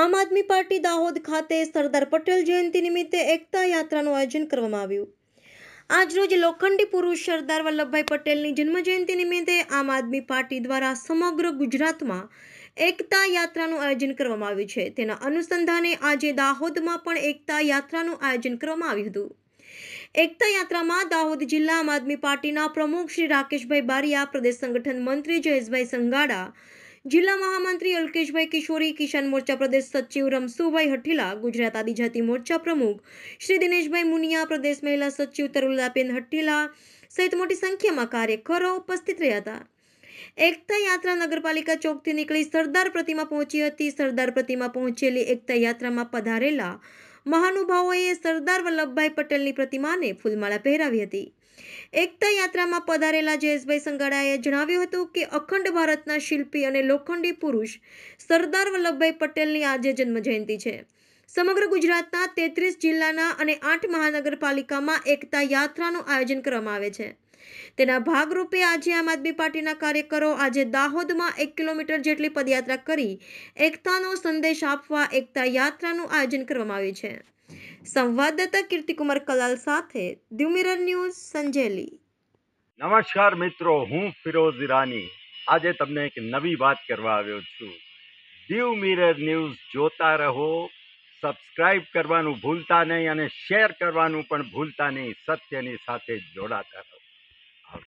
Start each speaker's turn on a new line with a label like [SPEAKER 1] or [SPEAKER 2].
[SPEAKER 1] આમ આદમી પાર્ટી દાહોદ ખાતે સરદાર પટેલ જયંતિ નિમિત્તે એકતા યાત્રાનું આયોજન કરવામાં આવ્યું આજરોજ લોખંડી પુરુષ સરદાર વલ્લભભાઈ પટેલની જન્મજયંતિ નિમિત્તે આમ આદમી પાર્ટી દ્વારા સમગ્ર ગુજરાતમાં એકતા યાત્રાનું આયોજન કરવામાં આવ્યું છે તેના અનુસંધાને આજે દાહોદમાં પણ એકતા યાત્રાનું આયોજન કરવામાં આવ્યું હતું એકતા યાત્રામાં દાહોદ જિલ્લા આમ આદમી પાર્ટીના પ્રમુખ શ્રી રાકેશભાઈ બારિયા પ્રદેશ સંગઠન મંત્રી જયેશભાઈ સંગાડા જિલ્લા મહામંત્રી અલ્કેશભાઈ કિશોરી કિશાન મોરચા પ્રદેશ સચિવ રમસુભાઈ હઠીલા ગુજરાત આદિજાતિ મોરચા પ્રમુખ શ્રી દિનેશભાઈ મુનિયા પ્રદેશ મહિલા સચિવ તરુલાબેન હઠીલા સહિત મોટી સંખ્યામાં કાર્યકરો ઉપસ્થિત રહ્યા હતા એકતા યાત્રા નગરપાલિકા ચોકથી નીકળી સરદાર પ્રતિમા પહોંચી હતી સરદાર પ્રતિમા પહોંચેલી એકતા યાત્રામાં પધારેલા મહાનુભાવોએ સરદાર વલ્લભભાઈ પટેલની પ્રતિમાને ફૂલમાળા પહેરાવી હતી એકતા યાત્રામાં પધારેલા જયેશભાઈ સંગાડાએ જણાવ્યું હતું કે અખંડ ભારતના શિલ્પી અને લોખંડી પુરુષ સરદાર વલ્લભભાઈ પટેલની આજે જન્મ જન્મજયંતિ છે સમગ્ર ગુજરાતના તેત્રીસ જિલ્લાના અને આઠ મહાનગરપાલિકામાં એકતા યાત્રાનું આયોજન કરવામાં આવે છે તેના ભાગરૂપે આજે આમ આદમી પાર્ટીના કાર્યકરો આજે દાહોદમાં એક કિલોમીટર જેટલી પદયાત્રા કરી એકતાનો સંદેશ આપવા એકતા યાત્રાનું આયોજન કરવામાં આવ્યું છે સંવાદદાતા કીર્તિકુમાર કલાલ સાથે દ્યુમિરર ન્યૂઝ સંજેલી
[SPEAKER 2] નમસ્કાર મિત્રો હું ફિરોઝ ઈરાની આજે તમને એક નવી વાત કરવા આવ્યો છું દીવ મિરર ન્યૂઝ જોતા રહો સબસ્ક્રાઈબ કરવાનું ભૂલતા નહીં અને શેર કરવાનું પણ ભૂલતા નહીં સત્યની સાથે જોડાતા રહો